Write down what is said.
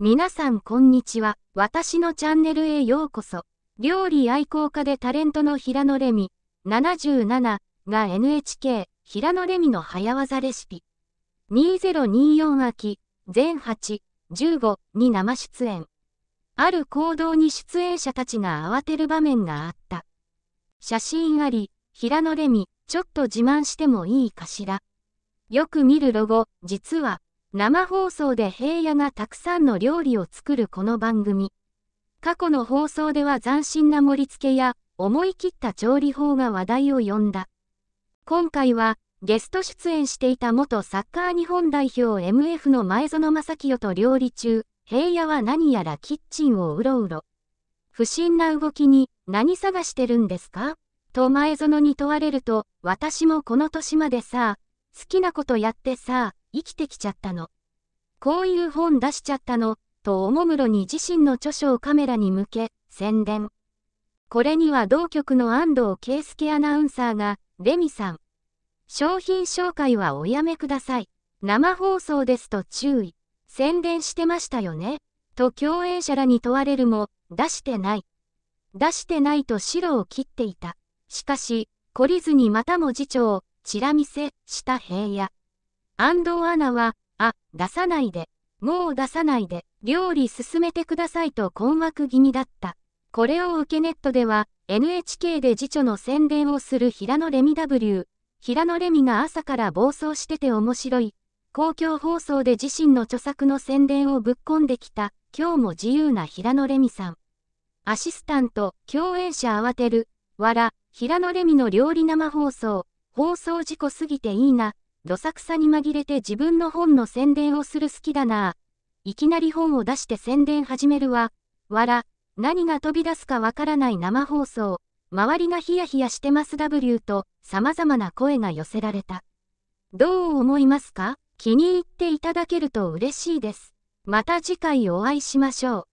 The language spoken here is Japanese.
皆さんこんにちは。私のチャンネルへようこそ。料理愛好家でタレントの平野レミ77が NHK 平野レミの早技レシピ2024秋全8、15に生出演。ある行動に出演者たちが慌てる場面があった。写真あり、平野レミ、ちょっと自慢してもいいかしら。よく見るロゴ、実は、生放送で平野がたくさんの料理を作るこの番組。過去の放送では斬新な盛り付けや思い切った調理法が話題を呼んだ。今回はゲスト出演していた元サッカー日本代表 MF の前園正清と料理中、平野は何やらキッチンをうろうろ。不審な動きに何探してるんですかと前園に問われると、私もこの年までさ、好きなことやってさ、生きてきちゃったの。こういう本出しちゃったの、とおもむろに自身の著書をカメラに向け、宣伝。これには同局の安藤圭介アナウンサーが、レミさん。商品紹介はおやめください。生放送ですと注意。宣伝してましたよね。と共演者らに問われるも、出してない。出してないと白を切っていた。しかし、懲りずにまたも次長、チラ見せした平野。安藤アナは、あ、出さないで、もう出さないで、料理進めてくださいと困惑気味だった。これを受けネットでは、NHK で次女の宣伝をする平野レミ W。平野レミが朝から暴走してて面白い。公共放送で自身の著作の宣伝をぶっ込んできた、今日も自由な平野レミさん。アシスタント、共演者慌てる、わら、平野レミの料理生放送、放送事故すぎていいな、どさくさに紛れて自分の本の宣伝をする好きだな。いきなり本を出して宣伝始めるわ。わら、何が飛び出すかわからない生放送。周りがヒヤヒヤしてます W と様々な声が寄せられた。どう思いますか気に入っていただけると嬉しいです。また次回お会いしましょう。